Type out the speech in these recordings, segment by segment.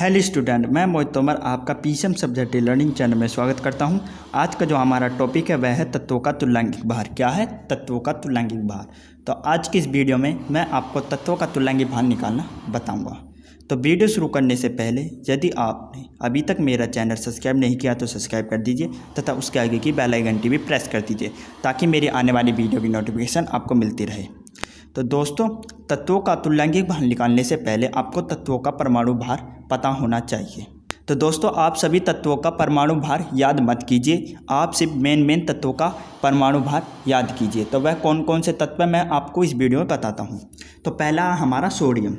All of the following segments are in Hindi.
हेलो स्टूडेंट मैं मोहित तोमर आपका पीसीएम सब्जेक्ट लर्निंग चैनल में स्वागत करता हूं आज का जो हमारा टॉपिक है वह है तत्वों का तुल्यांगिक भार क्या है तत्वों का तुल्यांगिक भार तो आज की इस वीडियो में मैं आपको तत्वों का तुल्यांगिक भार निकालना बताऊंगा तो वीडियो शुरू करने से पहले यदि आपने अभी तक मेरा चैनल सब्सक्राइब नहीं किया तो सब्सक्राइब कर दीजिए तथा उसके आगे की बेल आइकन भी प्रेस कर दीजिए ताकि मेरी आने वाली वीडियो की नोटिफिकेशन आपको मिलती रहे तो दोस्तों तत्वों का तुल्यांगिक भार निकालने से पहले आपको तत्वों का परमाणु भार पता होना चाहिए तो दोस्तों आप सभी तत्वों का परमाणु भार याद मत कीजिए आप सिर्फ मेन मेन तत्वों का परमाणु भार याद कीजिए तो वह कौन कौन से तत्व मैं आपको इस वीडियो में बताता हूँ तो पहला हमारा सोडियम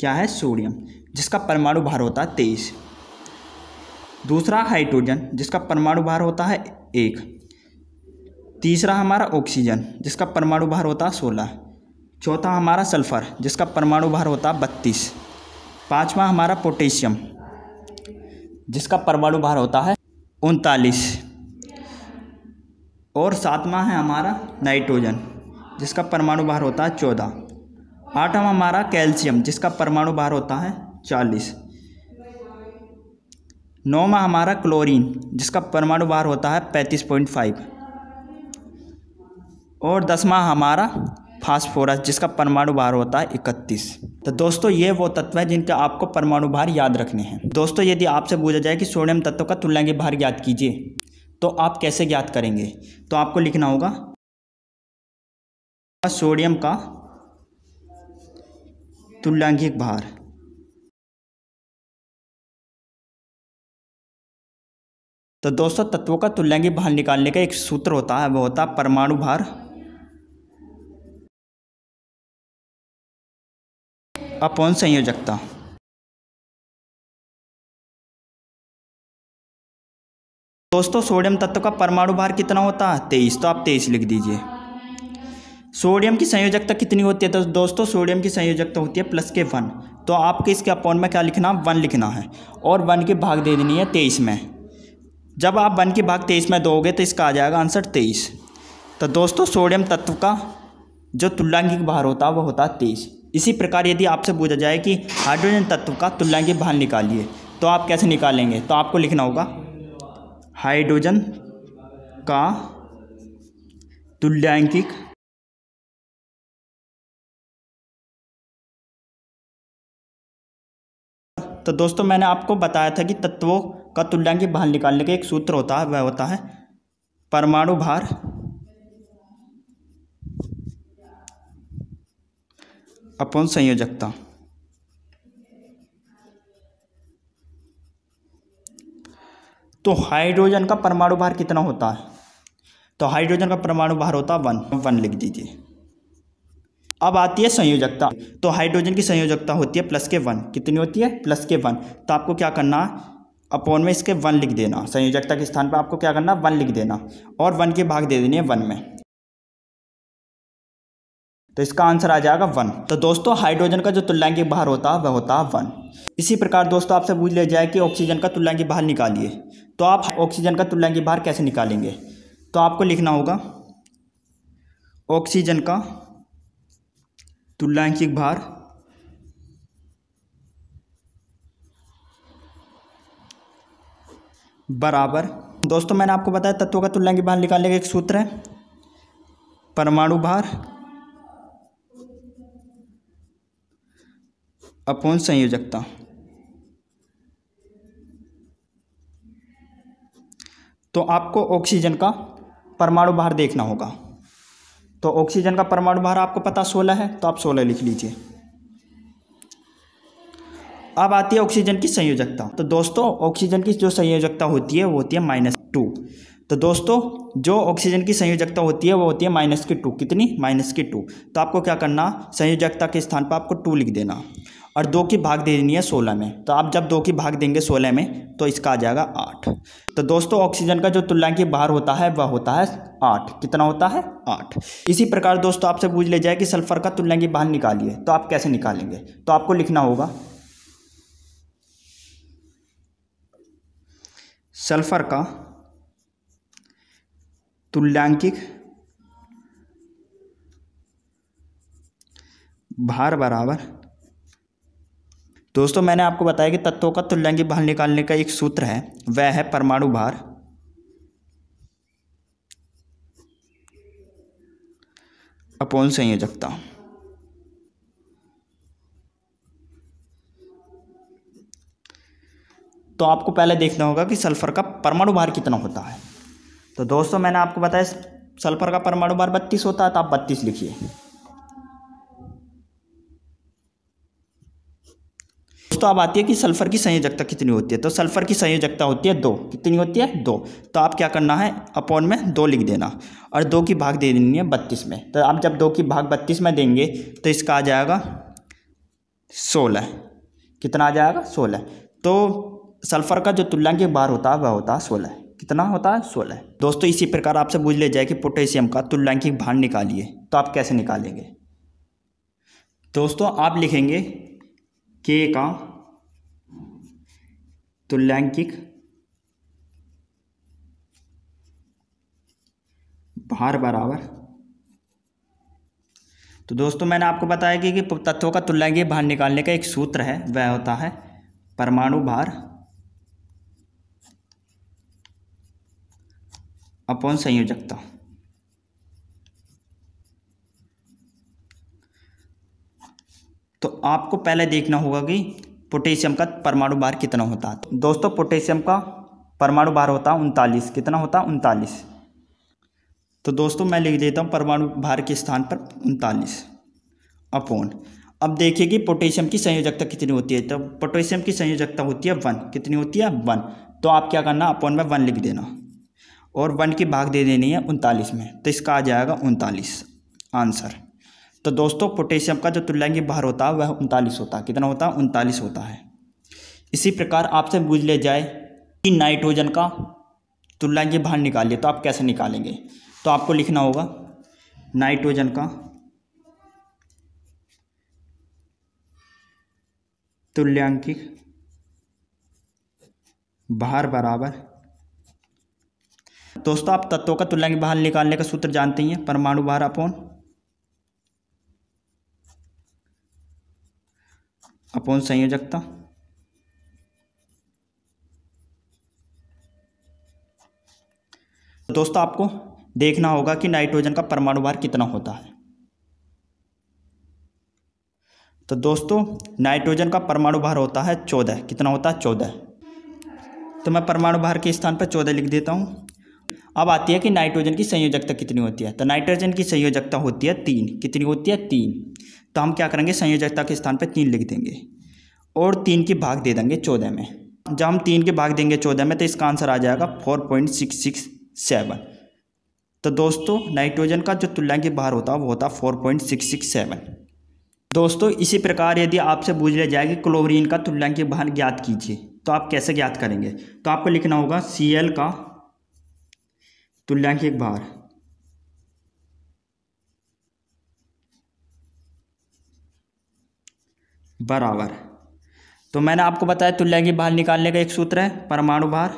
क्या है सोडियम जिसका परमाणु भार होता है तेईस दूसरा हाइड्रोजन जिसका परमाणु भार होता है एक तीसरा हमारा ऑक्सीजन जिसका परमाणु भार होता है सोलह चौथा हमारा सल्फ़र जिसका परमाणु भार होता है बत्तीस पाँचवा हमारा पोटेशियम जिसका परमाणु भार होता है उनतालीस और सातवा है हमारा नाइट्रोजन जिसका परमाणु भार होता है चौदह आठवां हमारा कैल्शियम जिसका परमाणु भार होता है चालीस नौवा हमारा क्लोरीन जिसका परमाणु भार होता है पैंतीस पॉइंट फाइव और दसवा हमारा फास्फोरस जिसका परमाणु भार होता है इकतीस तो दोस्तों ये वो तत्व है जिनके आपको परमाणु भार याद रखने हैं दोस्तों यदि आपसे पूछा जाए कि सोडियम तत्व का तुल्यांक भार ज्ञात कीजिए तो आप कैसे ज्ञात करेंगे तो आपको लिखना होगा सोडियम का तुल्यांकिक भार तो दोस्तों तत्वों का तुल्यांकिक भार निकालने का एक सूत्र होता है वो होता है परमाणु भार अपॉन संयोजकता दोस्तों सोडियम तत्व का परमाणु भार कितना होता है तेईस तो आप तेईस लिख दीजिए सोडियम की संयोजकता कितनी होती है तो दोस्तों सोडियम की संयोजकता होती है प्लस के वन तो आपके इसके अपॉन में क्या लिखना वन लिखना है और वन के भाग दे देनी है तेईस में जब आप वन के भाग तेईस में दोगे तो इसका आ जाएगा आंसर तेईस तो दोस्तों सोडियम तत्व का जो तुल्लांगिक भार होता है वो होता है तेईस इसी प्रकार यदि आपसे पूछा जाए कि हाइड्रोजन तत्व का तुल्यांक भार निकालिए तो आप कैसे निकालेंगे तो आपको लिखना होगा हाइड्रोजन का तुल्यांकिक तो दोस्तों मैंने आपको बताया था कि तत्वों का तुल्यांकित भार निकालने का एक सूत्र होता है वह होता है परमाणु भार अपॉन संयोजकता तो हाइड्रोजन का परमाणु भार कितना होता है तो हाइड्रोजन का परमाणु भार होता है वन वन लिख दीजिए अब आती है संयोजकता तो हाइड्रोजन की संयोजकता होती है प्लस के वन कितनी होती है प्लस के वन तो आपको क्या करना है अपॉन में इसके वन लिख देना संयोजकता के स्थान पर आपको क्या करना वन लिख देना और वन के भाग दे देने वन में तो इसका आंसर आ जाएगा वन तो दोस्तों हाइड्रोजन का जो तुल्यांकी बाहर होता है वह होता है वन इसी प्रकार दोस्तों आपसे पूछ लिया जाए कि ऑक्सीजन का तुल्यांकी बाहर निकालिए तो आप ऑक्सीजन का तुल्यांकी बाहर कैसे निकालेंगे तो आपको लिखना होगा ऑक्सीजन का तुल्यांकिक भार बराबर दोस्तों मैंने आपको बताया तत्वों का तुल्यांकी भार निकालने का एक सूत्र है परमाणु भार अपॉन संयोजकता तो आपको ऑक्सीजन का परमाणु भार देखना होगा तो ऑक्सीजन का परमाणु भार आपको पता सोलह है तो आप सोलह लिख लीजिए अब आती है ऑक्सीजन की संयोजकता तो दोस्तों ऑक्सीजन की जो संयोजकता होती है वो होती है माइनस टू तो दोस्तों जो ऑक्सीजन की संयोजकता होती है वो होती है माइनस की टू कितनी माइनस की टू तो आपको क्या करना संयोजकता के स्थान पर आपको टू लिख देना और दो की भाग दे देनी है सोलह में तो आप जब दो की भाग देंगे सोलह में तो इसका आ जाएगा आठ तो दोस्तों ऑक्सीजन का जो तुल्यांकी भार होता है वह होता है आठ कितना होता है आठ इसी प्रकार दोस्तों आपसे पूछ ले जाए कि सल्फर का तुल्यांकी बाहर निकालिए तो आप कैसे निकालेंगे तो आपको लिखना होगा सल्फर का तुल्यांकिक भार बराबर दोस्तों मैंने आपको बताया कि तत्वों का तुल्यांगी भार निकालने का एक सूत्र है वह है परमाणु भार अपोन संयोजकता तो आपको पहले देखना होगा कि सल्फर का परमाणु भार कितना होता है तो दोस्तों मैंने आपको बताया सल्फर का परमाणु भार बत्तीस होता है तो आप बत्तीस लिखिए दोस्तों अब आती है कि सल्फर की संयोजकता कितनी होती है तो सल्फर की संयोजकता होती है दो कितनी होती है दो तो आप क्या करना है अपॉन में दो लिख देना और दो की भाग दे देनी है बत्तीस में तो आप जब दो की भाग बत्तीस में देंगे तो इसका आ जाएगा सोलह कितना आ जाएगा सोलह तो सल्फर का जो तुल्यांक बार होता है वह होता है सोलह कितना होता है सोलह दोस्तों इसी प्रकार आपसे पूछ ले जाए कि पोटेशियम का तुल्यांकिक भार निकालिए तो आप कैसे निकालेंगे दोस्तों आप लिखेंगे के का तुल्यांकिक भार बराबर तो दोस्तों मैंने आपको बताया कि, कि तत्वों का तुल्यांकिक भार निकालने का एक सूत्र है वह होता है परमाणु भार अपॉन संयोजकता तो आपको पहले देखना होगा कि पोटेशियम का परमाणु भार कितना होता है तो दोस्तों पोटेशियम का परमाणु भार होता है उनतालीस कितना होता है उनतालीस तो दोस्तों मैं लिख देता हूँ परमाणु भार के स्थान पर उनतालीस अपोन अब देखिए कि पोटेशियम की संयोजकता कितनी होती है तो पोटेशियम की संयोजकता होती है वन कितनी होती है वन तो आप क्या करना अपोन में वन लिख देना और वन की भाग दे देनी है उनतालीस में तो इसका आ जाएगा उनतालीस आंसर तो दोस्तों पोटेशियम का जो तुल्यांगी भार होता है वह उनतालीस होता है कितना होता है उनतालीस होता है इसी प्रकार आपसे पूछ ले जाए कि नाइट्रोजन का तुल्यांगी भार निकालिए तो आप कैसे निकालेंगे तो आपको लिखना होगा नाइट्रोजन का तुल्यांकिक भार बराबर दोस्तों आप तत्वों का तुल्यांक भार निकालने का सूत्र जानते हैं परमाणु भार अपॉन अपॉन संयोजकता तो दोस्तों आपको देखना होगा कि नाइट्रोजन का परमाणु भार कितना होता है तो दोस्तों नाइट्रोजन का परमाणु भार होता है चौदह कितना होता है चौदह तो मैं परमाणु भार के स्थान पर चौदह लिख देता हूँ अब आती है कि नाइट्रोजन की संयोजकता कितनी होती है तो नाइट्रोजन की संयोजकता होती है तीन कितनी होती है तीन तो हम क्या करेंगे संयोजकता के स्थान पर तीन लिख देंगे और तीन की भाग दे देंगे चौदह में जब हम तीन के भाग देंगे चौदह में तो इसका आंसर आ जाएगा four point six six seven तो दोस्तों नाइट्रोजन का जो के भार होता है वो होता है four point six six seven दोस्तों इसी प्रकार यदि आपसे पूछ लिया जाए कि क्लोरीन का के भार ज्ञात कीजिए तो आप कैसे ज्ञात करेंगे तो आपको लिखना होगा सी एल का तुल्यांकी भार बराबर तो मैंने आपको बताया तुल्यांगी भार निकालने का एक सूत्र है परमाणु भार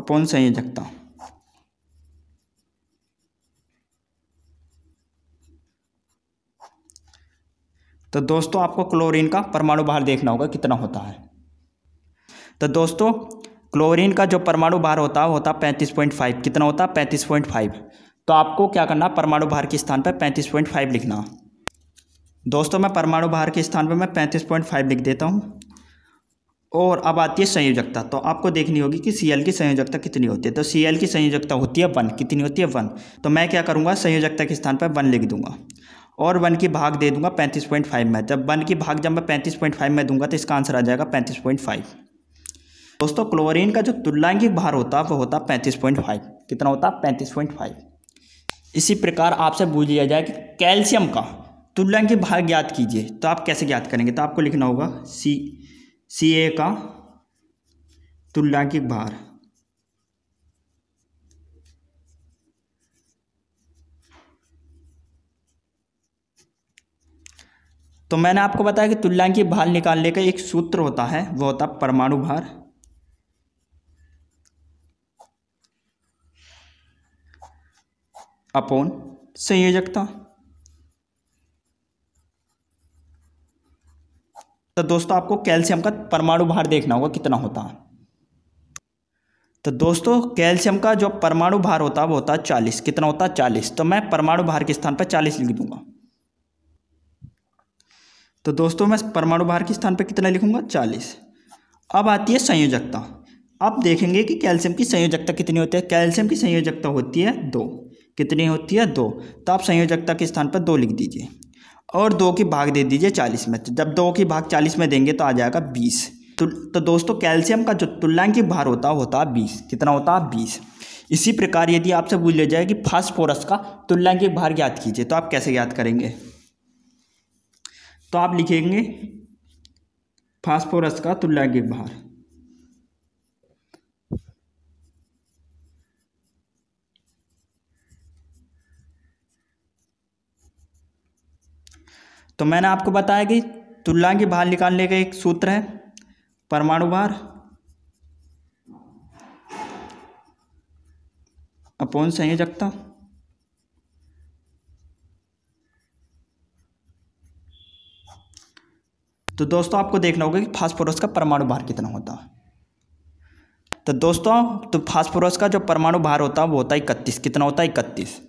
अपन संयोजकता तो दोस्तों आपको क्लोरीन का परमाणु भार देखना होगा कितना होता है तो दोस्तों क्लोरीन का जो परमाणु भार होता है होता पैंतीस पॉइंट फाइव कितना होता है पैंतीस पॉइंट फाइव तो आपको क्या करना परमाणु भार के स्थान पर पैंतीस पॉइंट फाइव लिखना दोस्तों मैं परमाणु भार के स्थान पर मैं पैंतीस पॉइंट फाइव लिख देता हूँ और अब आती है संयोजकता तो आपको देखनी होगी कि सी की संयोजकता कितनी होती है तो सी की संयोजकता होती है वन कितनी होती है वन तो मैं क्या करूँगा संयोजकता के स्थान पर वन लिख दूंगा और वन की भाग दे दूंगा पैंतीस पॉइंट फाइव में जब वन की भाग जब मैं पैंतीस पॉइंट फाइव में दूंगा तो इसका आंसर आ जाएगा पैंतीस पॉइंट फाइव दोस्तों क्लोरीन का जो तुल्लांगिक भार होता है वो होता है पैंतीस पॉइंट फाइव कितना होता है पैंतीस पॉइंट फाइव इसी प्रकार आपसे पूछ लिया जाए कि कैल्शियम का तुल्यांक भार ज्ञात कीजिए तो आप कैसे ज्ञात करेंगे तो आपको लिखना होगा सी सी ए का तुल्यांकिक भार तो मैंने आपको बताया कि तुल्यांकित भार निकालने का एक सूत्र होता है वो होता है परमाणु भार अपॉन संयोजकता तो दोस्तों आपको कैल्शियम का परमाणु भार देखना होगा कितना होता है तो दोस्तों कैल्शियम का जो परमाणु भार होता है वो होता है चालीस कितना होता है चालीस तो मैं परमाणु भार के स्थान पर चालीस लिख दूंगा तो दोस्तों मैं परमाणु भार के स्थान पर कितना लिखूंगा चालीस अब आती है संयोजकता अब देखेंगे कि कैल्शियम की संयोजकता कितनी होती है कैल्शियम की संयोजकता होती है दो कितनी होती है दो तो आप संयोजकता के स्थान पर दो लिख दीजिए और दो की भाग दे दीजिए चालीस में तो जब दो की भाग चालीस में देंगे तो आ जाएगा बीस तो, तो दोस्तों कैल्शियम का जो तुल्यांकी भार होता होता है बीस कितना होता है बीस इसी प्रकार यदि आपसे पूछ लिया जाए कि फास्फोरस का तुल्यांकी भार याद कीजिए तो आप कैसे याद करेंगे तो आप लिखेंगे फास्फोरस का तुल्यांकी भार तो मैंने आपको बताया कि तुलना की भार निकालने का एक सूत्र है परमाणु भार अपोन संयोजकता तो दोस्तों आपको देखना होगा कि फास्फोरस का परमाणु भार कितना होता है तो दोस्तों तो फास्फोरस का जो परमाणु भार होता है वो होता है इकतीस कितना होता है इकतीस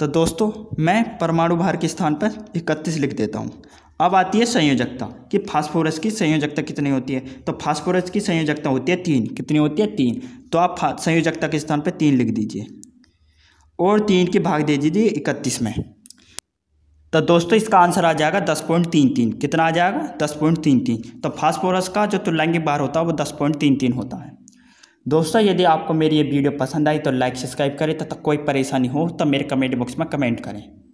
तो दोस्तों मैं परमाणु भार के स्थान पर इकतीस लिख देता हूँ अब आती है संयोजकता कि फास्फोरस की संयोजकता कितनी होती है तो फास्फोरस की संयोजकता होती है तीन कितनी होती है तीन तो आप संयोजकता के स्थान पर तीन लिख दीजिए और तीन के भाग दे दीजिए इकतीस में तो दोस्तों इसका आंसर आ जाएगा दस पॉइंट तीन तीन कितना आ जाएगा दस पॉइंट तीन तीन तो फास्फोरस का जो तुल्यांगिक भार होता है वो दस पॉइंट तीन तीन होता है दोस्तों यदि आपको मेरी ये वीडियो पसंद आई तो लाइक सब्सक्राइब करें तथा कोई परेशानी हो तो मेरे कमेंट बॉक्स में कमेंट करें